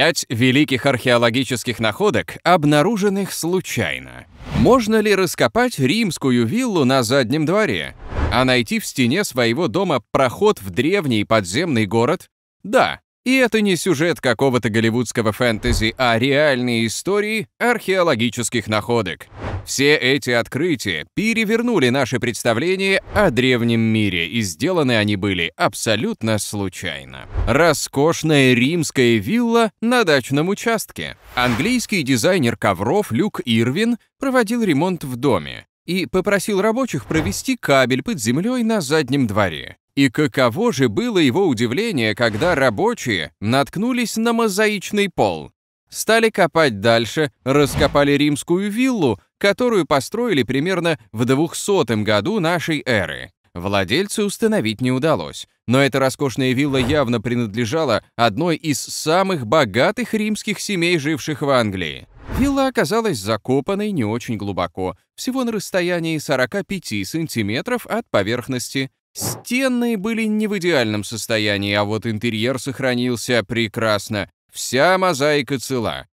Пять великих археологических находок, обнаруженных случайно. Можно ли раскопать римскую виллу на заднем дворе? А найти в стене своего дома проход в древний подземный город? Да, и это не сюжет какого-то голливудского фэнтези, а реальные истории археологических находок. Все эти открытия перевернули наши представления о древнем мире, и сделаны они были абсолютно случайно. Роскошная римская вилла на дачном участке. Английский дизайнер ковров Люк Ирвин проводил ремонт в доме и попросил рабочих провести кабель под землей на заднем дворе. И каково же было его удивление, когда рабочие наткнулись на мозаичный пол. Стали копать дальше, раскопали римскую виллу, которую построили примерно в 200 году нашей эры. Владельцу установить не удалось, но эта роскошная вилла явно принадлежала одной из самых богатых римских семей, живших в Англии. Вилла оказалась закопанной не очень глубоко, всего на расстоянии 45 сантиметров от поверхности. Стены были не в идеальном состоянии, а вот интерьер сохранился прекрасно. Вся мозаика цела.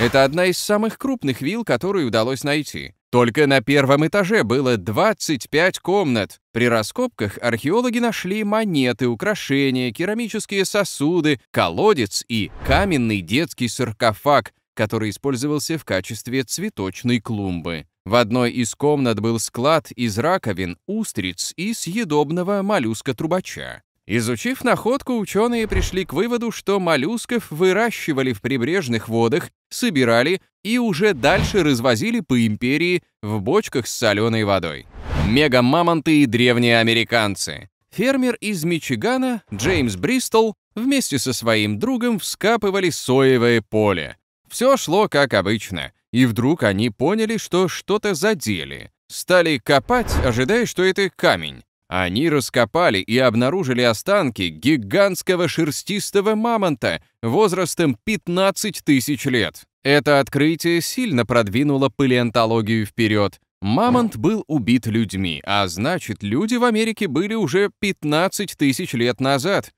Это одна из самых крупных вилл, которую удалось найти. Только на первом этаже было 25 комнат. При раскопках археологи нашли монеты, украшения, керамические сосуды, колодец и каменный детский саркофаг, который использовался в качестве цветочной клумбы. В одной из комнат был склад из раковин, устриц и съедобного моллюска-трубача. Изучив находку, ученые пришли к выводу, что моллюсков выращивали в прибрежных водах, собирали и уже дальше развозили по империи в бочках с соленой водой. Мегамамонты и древние американцы. Фермер из Мичигана Джеймс Бристол вместе со своим другом вскапывали соевое поле. Все шло как обычно и вдруг они поняли, что что-то задели. Стали копать, ожидая, что это камень. Они раскопали и обнаружили останки гигантского шерстистого мамонта возрастом 15 тысяч лет. Это открытие сильно продвинуло палеонтологию вперед. Мамонт был убит людьми, а значит, люди в Америке были уже 15 тысяч лет назад.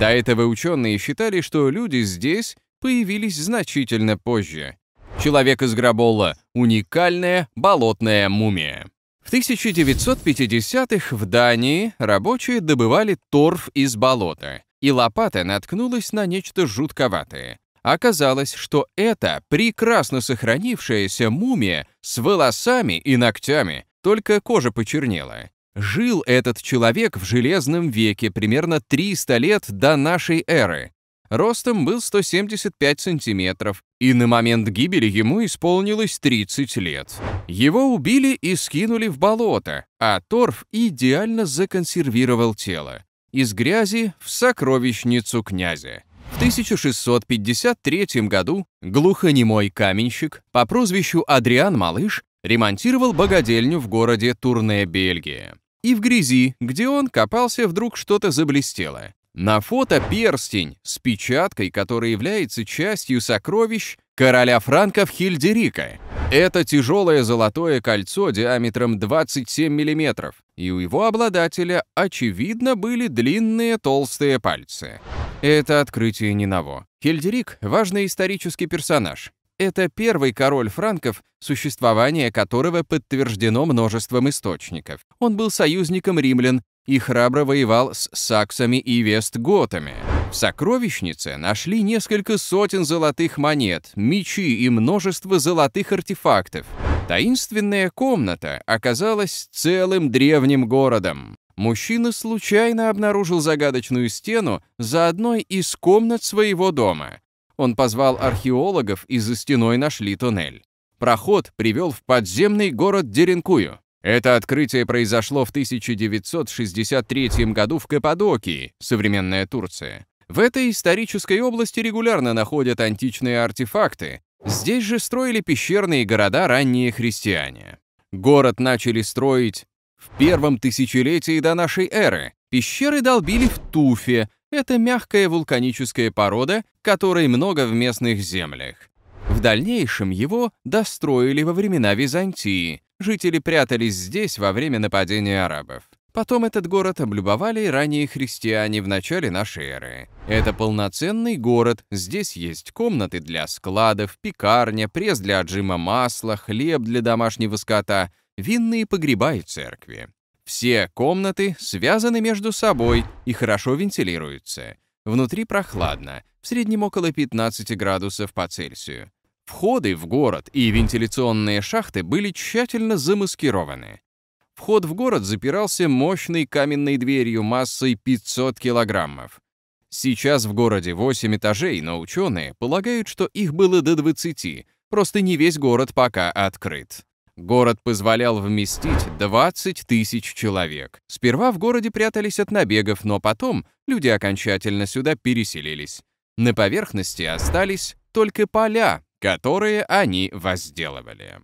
До этого ученые считали, что люди здесь появились значительно позже. Человек из Граболла — уникальная болотная мумия. В 1950-х в Дании рабочие добывали торф из болота, и лопата наткнулась на нечто жутковатое. Оказалось, что это прекрасно сохранившаяся мумия с волосами и ногтями, только кожа почернела. Жил этот человек в Железном веке примерно 300 лет до нашей эры, Ростом был 175 сантиметров, и на момент гибели ему исполнилось 30 лет. Его убили и скинули в болото, а торф идеально законсервировал тело. Из грязи в сокровищницу князя. В 1653 году глухонемой каменщик по прозвищу Адриан Малыш ремонтировал богадельню в городе Турне, Бельгия. И в грязи, где он копался, вдруг что-то заблестело. На фото перстень с печаткой, который является частью сокровищ короля франков Хильдерика. Это тяжелое золотое кольцо диаметром 27 мм, и у его обладателя, очевидно, были длинные толстые пальцы. Это открытие не ново. Хильдерик — важный исторический персонаж. Это первый король франков, существование которого подтверждено множеством источников. Он был союзником римлян, и храбро воевал с саксами и вестготами. В сокровищнице нашли несколько сотен золотых монет, мечи и множество золотых артефактов. Таинственная комната оказалась целым древним городом. Мужчина случайно обнаружил загадочную стену за одной из комнат своего дома. Он позвал археологов и за стеной нашли туннель. Проход привел в подземный город Деренкую. Это открытие произошло в 1963 году в Каппадокии, современная Турция. В этой исторической области регулярно находят античные артефакты. Здесь же строили пещерные города ранние христиане. Город начали строить в первом тысячелетии до нашей эры. Пещеры долбили в туфе. Это мягкая вулканическая порода, которой много в местных землях. В дальнейшем его достроили во времена Византии. Жители прятались здесь во время нападения арабов. Потом этот город облюбовали ранее христиане в начале нашей эры. Это полноценный город, здесь есть комнаты для складов, пекарня, пресс для отжима масла, хлеб для домашнего скота, винные погреба и церкви. Все комнаты связаны между собой и хорошо вентилируются. Внутри прохладно, в среднем около 15 градусов по Цельсию. Входы в город и вентиляционные шахты были тщательно замаскированы. Вход в город запирался мощной каменной дверью массой 500 килограммов. Сейчас в городе 8 этажей, но ученые полагают, что их было до 20, просто не весь город пока открыт. Город позволял вместить 20 тысяч человек. Сперва в городе прятались от набегов, но потом люди окончательно сюда переселились. На поверхности остались только поля, которые они возделывали.